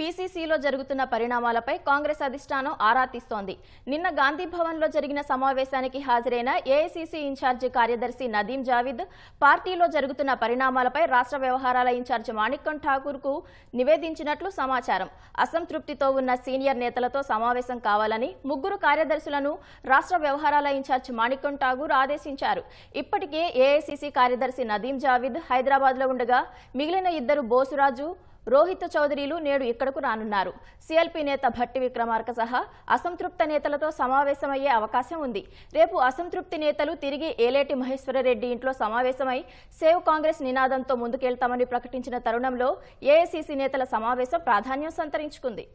పీసీసీలో జరుగుతున్న పరిణామాలపై కాంగ్రెస్ అధిష్టానం ఆరా తీస్తోంది నిన్న గాంధీభవన్లో జరిగిన సమావేశానికి హాజరైన ఏఐసీసీ ఇన్ఛార్జి కార్యదర్శి నదీం జావీద్ పార్టీలో జరుగుతున్న పరిణామాలపై రాష్ట్ర వ్యవహారాల ఇన్ఛార్జి మాణిక్కం ఠాకూర్కు నివేదించినట్లు సమాచారం అసంతృప్తితో ఉన్న సీనియర్ నేతలతో సమావేశం కావాలని ముగ్గురు కార్యదర్శులను రాష్ట్ర వ్యవహారాల ఇన్ఛార్జి మాణిక్కం ఠాగూర్ ఆదేశించారు ఇప్పటికే ఏఐసీసీ కార్యదర్శి నదీం జావీద్ హైదరాబాద్లో ఉండగా మిగిలిన ఇద్దరు బోసురాజు రోహిత్ చౌదరిలు నేడు ఇక్కడకు రానున్నారు సిఎల్పీ నేత భట్టి విక్రమార్క సహా అసంతృప్త నేతలతో సమావేశమయ్యే అవకాశం ఉంది రేపు అసంతృప్తి నేతలు తిరిగి ఏలేటి మహేశ్వరరెడ్డి ఇంట్లో సమావేశమై సేవ్ కాంగ్రెస్ నినాదంతో ముందుకెళ్తామని ప్రకటించిన తరుణంలో ఏఐసీసీ నేతల సమావేశం ప్రాధాన్యం సంతరించుకుంది